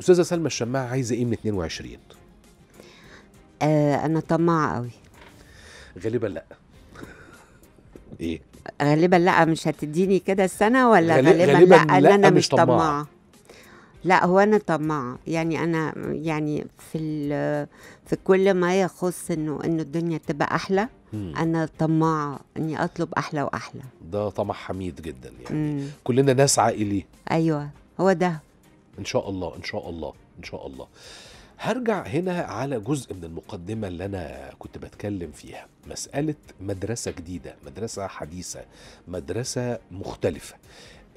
استاذه سلمى الشماعه عايزه ايه من 22 آه انا طماعه قوي غالبا لا ايه غالبا لا مش هتديني كده السنه ولا غالبا, غالبا لا, لا انا مش طماعه, طماعة. لا هو انا طماعه يعني انا يعني في في كل ما يخص انه انه الدنيا تبقى احلى مم. انا طماعه اني اطلب احلى واحلى ده طمع حميد جدا يعني مم. كلنا نسعى اليه ايوه هو ده ان شاء الله ان شاء الله ان شاء الله هرجع هنا على جزء من المقدمة اللي أنا كنت بتكلم فيها مسألة مدرسة جديدة مدرسة حديثة مدرسة مختلفة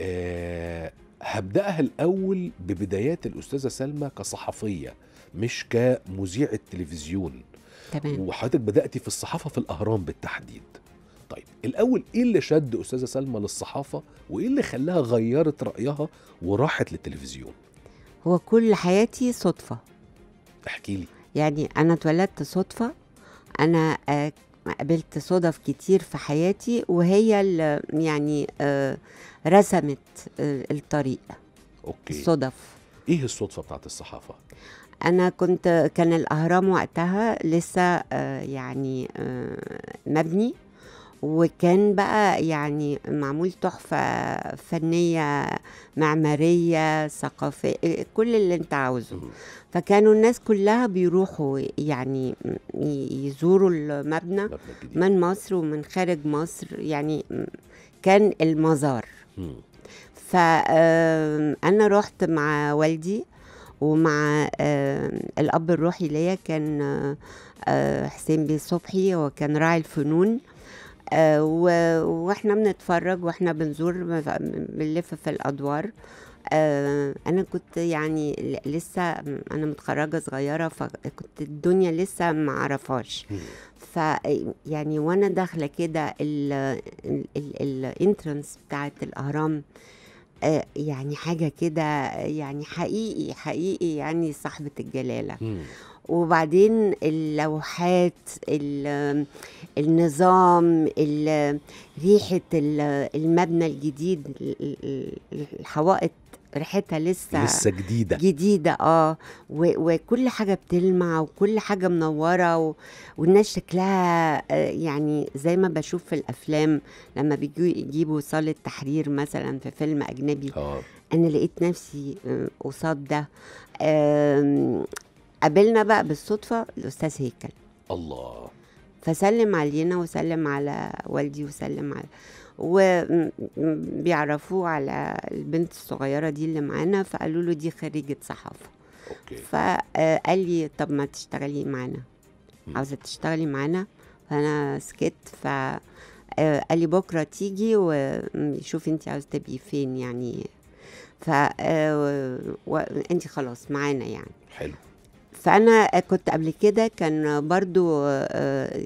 أه هبدأها الأول ببدايات الأستاذة سلمى كصحفية مش كمذيعة تلفزيون تمام وحضرتك بدأتي في الصحافة في الأهرام بالتحديد طيب الأول إيه اللي شد أستاذة سلمى للصحافة وإيه اللي خلاها غيرت رأيها وراحت للتلفزيون هو كل حياتي صدفة احكي لي يعني أنا اتولدت صدفة أنا آه، قابلت صدف كتير في حياتي وهي اللي يعني آه، رسمت آه، الطريق أوكي. الصدف إيه الصدفة بتاعت الصحافة؟ انا كنت كان الاهرام وقتها لسه يعني مبني وكان بقى يعني معمول تحفة فنية معمارية ثقافية كل اللي انت عاوزه فكانوا الناس كلها بيروحوا يعني يزوروا المبنى من مصر ومن خارج مصر يعني كان المزار فأنا رحت مع والدي ومع الأب الروحي ليا كان آه، حسين بيه صبحي وكان راعي الفنون آه واحنا بنتفرج واحنا بنزور بنلف في الادوار آه انا كنت يعني لسه انا متخرجه صغيره فكنت الدنيا لسه ما اعرفهاش ف يعني وانا داخله كده الانترنس بتاعت الاهرام آه، يعني حاجه كده يعني حقيقي حقيقي يعني صاحبه الجلاله وبعدين اللوحات النظام ريحة المبنى الجديد الحوائط ريحتها لسه لسه جديده جديده اه وكل حاجه بتلمع وكل حاجه منوره و... والناس شكلها آه، يعني زي ما بشوف في الافلام لما بيجوا يجيبوا صاله تحرير مثلا في فيلم اجنبي أوه. انا لقيت نفسي آه، قصاد ده قابلنا بقى بالصدفه الاستاذ هيكل الله فسلم علينا وسلم على والدي وسلم على وبيعرفوه على البنت الصغيره دي اللي معانا فقالوا له دي خريجه صحافه أوكي. فقال آه، لي طب ما تشتغلي معانا عاوزه تشتغلي معانا فانا سكت ف آه، قال لي بكره تيجي وشوف انت عاوزه تبقي فين يعني ف آه، انت خلاص معانا يعني حلو فانا كنت قبل كده كان برضو آه، آه،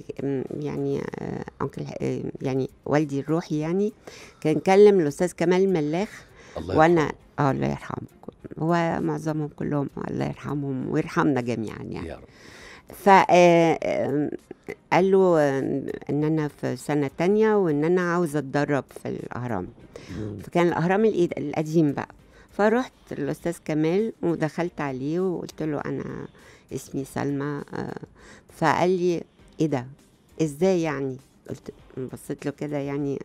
يعني انكل آه، يعني والدي الروحي يعني كان كلم الاستاذ كمال ملاخ الله وانا اه الله يرحمه هو معظمهم كلهم الله يرحمهم ويرحمنا جميعا يعني يا رب. ف قال له ان انا في سنه تانية وان انا عاوزه اتدرب في الاهرام فكان الاهرام القديم بقى فرحت للاستاذ كمال ودخلت عليه وقلت له انا اسمي سلمى آه، فقال لي ايه ده ازاي يعني قلت بصيت له كده يعني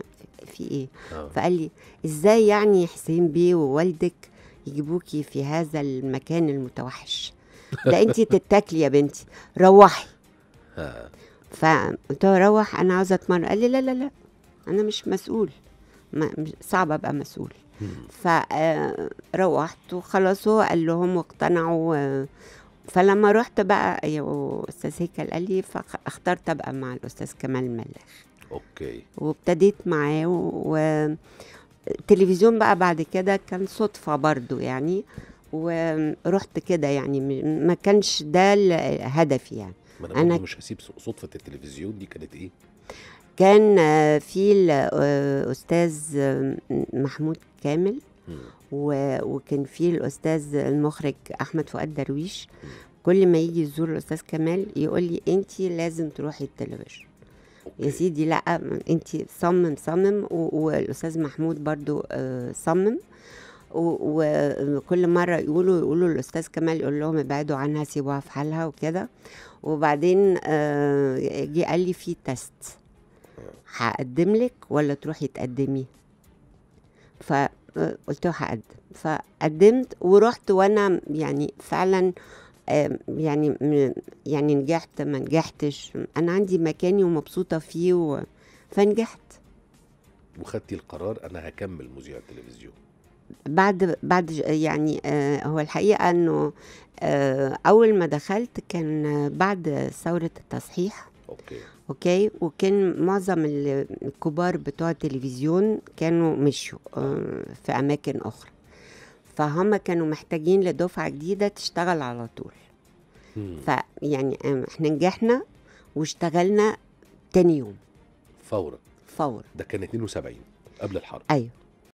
في ايه أوه. فقال لي ازاي يعني حسين بيه ووالدك يجيبوكي في هذا المكان المتوحش ده انت تتاكلي يا بنتي روحي آه. فقلت له روح انا عاوزه اتمرن قال لي لا لا لا انا مش مسؤول صعب ابقى مسؤول فروحت آه، وخلصوا قال لهم واقتنعوا آه، فلما رحت بقى أيوة، استاذ هيكل قال لي فاخترت ابقى مع الاستاذ كمال ملاخ اوكي وابتديت معاه والتلفزيون بقى بعد كده كان صدفه برضو يعني ورحت كده يعني ما كانش ده هدفي يعني ما انا, أنا مش هسيب صدفه التلفزيون دي كانت ايه كان في الأستاذ آه، آه، محمود كامل وكان في الأستاذ المخرج أحمد فؤاد درويش كل ما يجي يزور الأستاذ كمال يقول لي أنت لازم تروحي التلفزيون يا سيدي لا انت صمم صمم والاستاذ محمود برضو آه، صمم وكل مره يقولوا يقولوا الاستاذ كمال يقول لهم ابعدوا عنها سيبوها في حالها وكده وبعدين جه قال لي في تيست هقدم لك ولا تروحي تقدمي فقلت له هقدم فقدمت ورحت وانا يعني فعلا يعني يعني نجحت ما نجحتش انا عندي مكاني ومبسوطه فيه و... فنجحت وخدتي القرار انا هكمل مذيع التلفزيون بعد بعد يعني آه هو الحقيقه انه آه اول ما دخلت كان بعد ثوره التصحيح اوكي اوكي وكان معظم الكبار بتوع التلفزيون كانوا مشوا آه، في اماكن اخرى فهم كانوا محتاجين لدفعه جديده تشتغل على طول فيعني آه، احنا نجحنا واشتغلنا تاني يوم فورا فورا ده كان 72 قبل الحرب ايوه